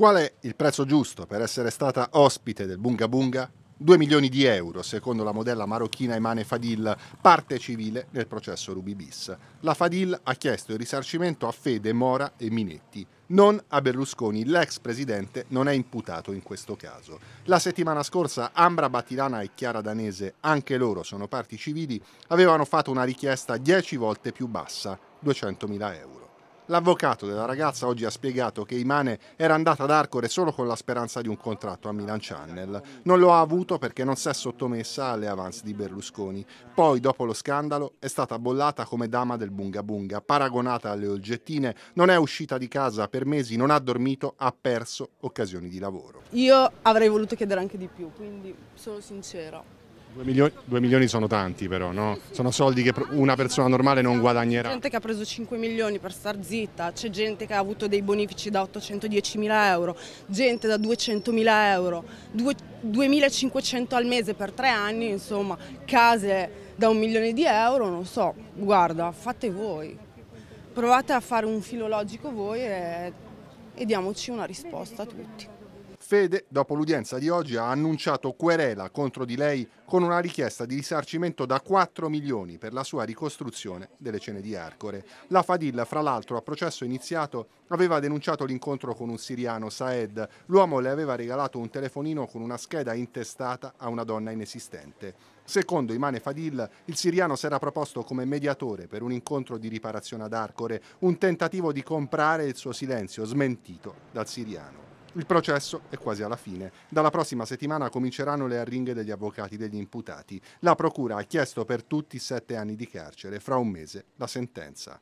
Qual è il prezzo giusto per essere stata ospite del Bunga Bunga? 2 milioni di euro, secondo la modella marocchina Emane Fadil, parte civile nel processo Ruby Bis. La Fadil ha chiesto il risarcimento a Fede, Mora e Minetti. Non a Berlusconi, l'ex presidente non è imputato in questo caso. La settimana scorsa Ambra Battilana e Chiara Danese, anche loro sono parti civili, avevano fatto una richiesta 10 volte più bassa, 200.000 euro. L'avvocato della ragazza oggi ha spiegato che Imane era andata ad Arcore solo con la speranza di un contratto a Milan Channel. Non lo ha avuto perché non si è sottomessa alle avance di Berlusconi. Poi, dopo lo scandalo, è stata bollata come dama del Bunga Bunga, paragonata alle olgettine, non è uscita di casa per mesi, non ha dormito, ha perso occasioni di lavoro. Io avrei voluto chiedere anche di più, quindi sono sincera. Due milioni, due milioni sono tanti però, no? Sono soldi che una persona normale non guadagnerà. C'è gente che ha preso 5 milioni per star zitta, c'è gente che ha avuto dei bonifici da 810 mila euro, gente da 200 mila euro, 2500 al mese per tre anni, insomma, case da un milione di euro, non so, guarda, fate voi. Provate a fare un filologico voi e, e diamoci una risposta a tutti. Fede, dopo l'udienza di oggi, ha annunciato querela contro di lei con una richiesta di risarcimento da 4 milioni per la sua ricostruzione delle cene di Arcore. La Fadil, fra l'altro, a processo iniziato, aveva denunciato l'incontro con un siriano, Saed. L'uomo le aveva regalato un telefonino con una scheda intestata a una donna inesistente. Secondo Imane Fadil, il siriano si era proposto come mediatore per un incontro di riparazione ad Arcore, un tentativo di comprare il suo silenzio, smentito dal siriano. Il processo è quasi alla fine. Dalla prossima settimana cominceranno le arringhe degli avvocati degli imputati. La Procura ha chiesto per tutti sette anni di carcere, fra un mese la sentenza.